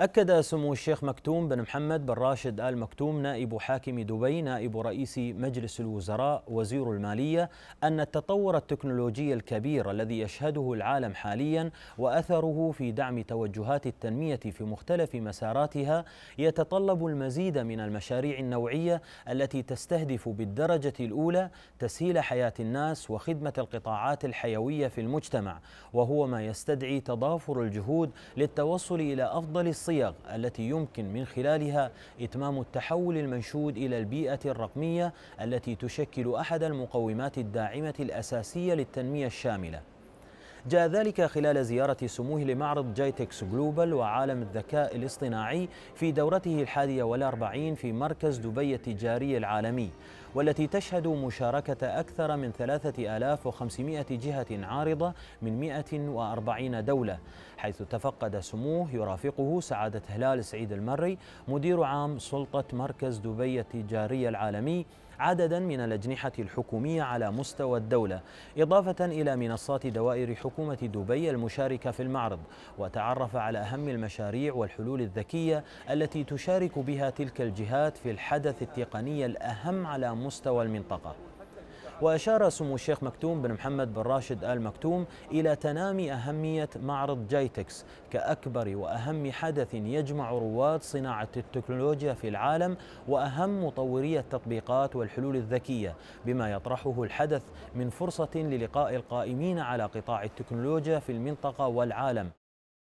أكد سمو الشيخ مكتوم بن محمد بن راشد آل مكتوم نائب حاكم دبي نائب رئيس مجلس الوزراء وزير المالية أن التطور التكنولوجي الكبير الذي يشهده العالم حاليا وأثره في دعم توجهات التنمية في مختلف مساراتها يتطلب المزيد من المشاريع النوعية التي تستهدف بالدرجة الأولى تسهيل حياة الناس وخدمة القطاعات الحيوية في المجتمع وهو ما يستدعي تضافر الجهود للتوصل إلى أفضل الصين الصيغ التي يمكن من خلالها إتمام التحول المنشود إلى البيئة الرقمية التي تشكل أحد المقومات الداعمة الأساسية للتنمية الشاملة جاء ذلك خلال زيارة سموه لمعرض جايتكس جلوبال وعالم الذكاء الاصطناعي في دورته الحادية والأربعين في مركز دبي التجاري العالمي والتي تشهد مشاركة أكثر من 3500 جهة عارضة من 140 دولة حيث تفقد سموه يرافقه سعادة هلال سعيد المري مدير عام سلطة مركز دبي التجاري العالمي عددا من الأجنحة الحكومية على مستوى الدولة إضافة إلى منصات دوائر حكومة دبي المشاركة في المعرض وتعرف على أهم المشاريع والحلول الذكية التي تشارك بها تلك الجهات في الحدث التقني الأهم على مستوى المنطقة وأشار سمو الشيخ مكتوم بن محمد بن راشد آل مكتوم إلى تنامي أهمية معرض جايتكس كأكبر وأهم حدث يجمع رواد صناعة التكنولوجيا في العالم وأهم مطوري التطبيقات والحلول الذكية بما يطرحه الحدث من فرصة للقاء القائمين على قطاع التكنولوجيا في المنطقة والعالم